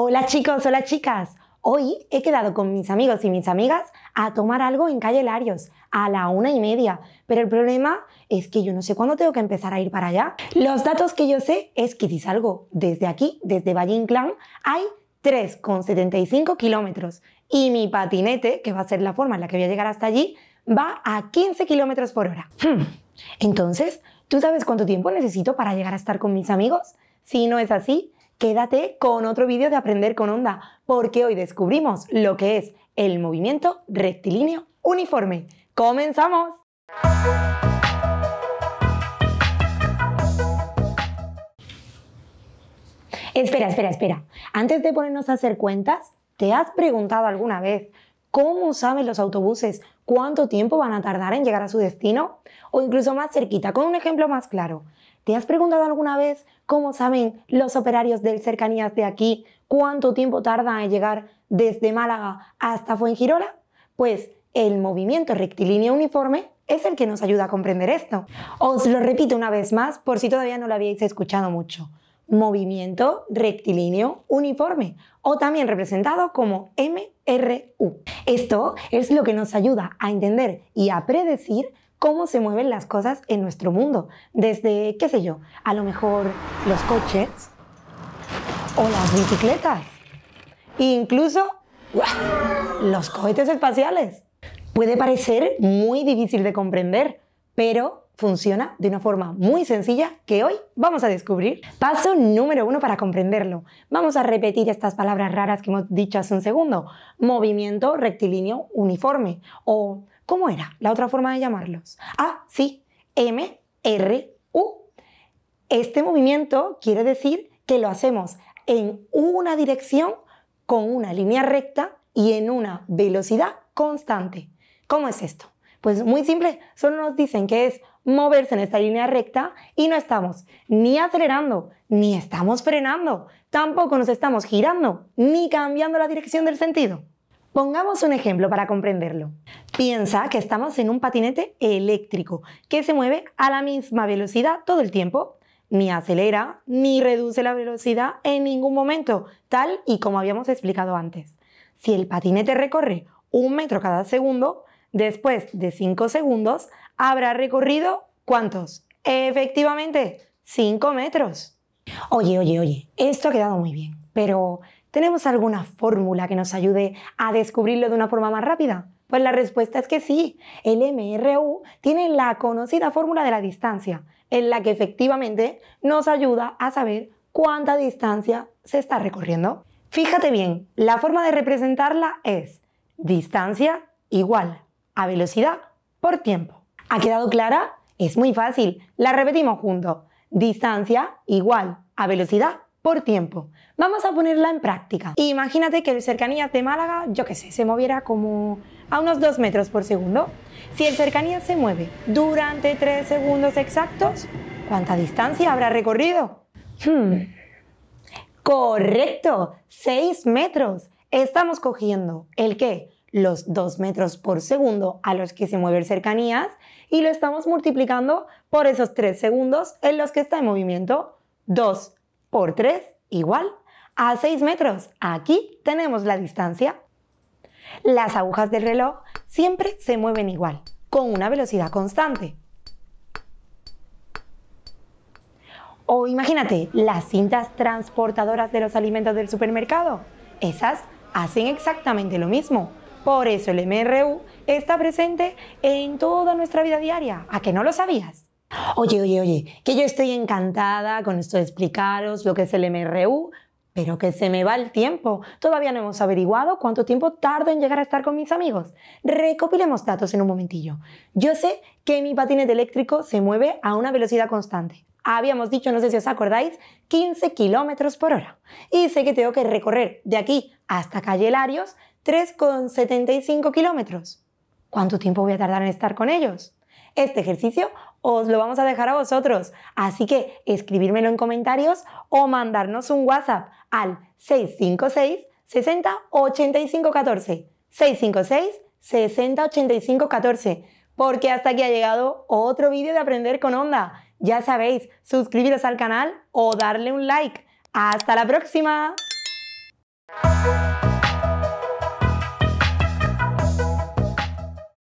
Hola chicos, hola chicas. Hoy he quedado con mis amigos y mis amigas a tomar algo en calle Larios a la una y media, pero el problema es que yo no sé cuándo tengo que empezar a ir para allá. Los datos que yo sé es que si salgo desde aquí, desde Valle Inclán, hay 3,75 kilómetros y mi patinete, que va a ser la forma en la que voy a llegar hasta allí, va a 15 kilómetros por hora. Hmm. Entonces, ¿tú sabes cuánto tiempo necesito para llegar a estar con mis amigos? Si no es así, quédate con otro vídeo de Aprender con Onda, porque hoy descubrimos lo que es el movimiento rectilíneo uniforme. ¡Comenzamos! Espera, espera, espera. Antes de ponernos a hacer cuentas, ¿te has preguntado alguna vez cómo saben los autobuses cuánto tiempo van a tardar en llegar a su destino? O incluso más cerquita, con un ejemplo más claro, ¿Te has preguntado alguna vez cómo saben los operarios del cercanías de aquí cuánto tiempo tardan en llegar desde Málaga hasta Fuengirola? Pues el movimiento rectilíneo uniforme es el que nos ayuda a comprender esto. Os lo repito una vez más por si todavía no lo habíais escuchado mucho. Movimiento rectilíneo uniforme o también representado como MRU. Esto es lo que nos ayuda a entender y a predecir cómo se mueven las cosas en nuestro mundo. Desde, qué sé yo, a lo mejor los coches o las bicicletas. incluso los cohetes espaciales. Puede parecer muy difícil de comprender, pero funciona de una forma muy sencilla que hoy vamos a descubrir. Paso número uno para comprenderlo. Vamos a repetir estas palabras raras que hemos dicho hace un segundo. Movimiento rectilíneo uniforme o ¿Cómo era la otra forma de llamarlos? Ah, sí, M, R, U. Este movimiento quiere decir que lo hacemos en una dirección con una línea recta y en una velocidad constante. ¿Cómo es esto? Pues muy simple, solo nos dicen que es moverse en esta línea recta y no estamos ni acelerando, ni estamos frenando, tampoco nos estamos girando, ni cambiando la dirección del sentido. Pongamos un ejemplo para comprenderlo. Piensa que estamos en un patinete eléctrico que se mueve a la misma velocidad todo el tiempo, ni acelera ni reduce la velocidad en ningún momento, tal y como habíamos explicado antes. Si el patinete recorre un metro cada segundo, después de 5 segundos habrá recorrido ¿cuántos? Efectivamente, 5 metros. Oye, oye, oye, esto ha quedado muy bien, pero ¿Tenemos alguna fórmula que nos ayude a descubrirlo de una forma más rápida? Pues la respuesta es que sí, el MRU tiene la conocida fórmula de la distancia, en la que efectivamente nos ayuda a saber cuánta distancia se está recorriendo. Fíjate bien, la forma de representarla es distancia igual a velocidad por tiempo. ¿Ha quedado clara? Es muy fácil, la repetimos juntos. Distancia igual a velocidad por tiempo. Vamos a ponerla en práctica. Imagínate que el cercanías de Málaga, yo qué sé, se moviera como a unos 2 metros por segundo. Si el cercanías se mueve durante 3 segundos exactos, ¿cuánta distancia habrá recorrido? Hmm. Correcto, 6 metros. Estamos cogiendo el qué? los 2 metros por segundo a los que se mueve el cercanías y lo estamos multiplicando por esos 3 segundos en los que está en movimiento. 2 por 3 igual a 6 metros. Aquí tenemos la distancia. Las agujas del reloj siempre se mueven igual, con una velocidad constante. O imagínate, las cintas transportadoras de los alimentos del supermercado. Esas hacen exactamente lo mismo. Por eso el MRU está presente en toda nuestra vida diaria. ¿A que no lo sabías? Oye, oye, oye, que yo estoy encantada con esto de explicaros lo que es el MRU, pero que se me va el tiempo. Todavía no hemos averiguado cuánto tiempo tardo en llegar a estar con mis amigos. Recopilemos datos en un momentillo. Yo sé que mi patinete eléctrico se mueve a una velocidad constante. Habíamos dicho, no sé si os acordáis, 15 kilómetros por hora. Y sé que tengo que recorrer de aquí hasta Calle Larios 3,75 kilómetros. ¿Cuánto tiempo voy a tardar en estar con ellos? Este ejercicio os lo vamos a dejar a vosotros, así que escribírmelo en comentarios o mandarnos un WhatsApp al 656 60 85 656 60 85 Porque hasta aquí ha llegado otro vídeo de Aprender con Onda. Ya sabéis, suscribiros al canal o darle un like. ¡Hasta la próxima!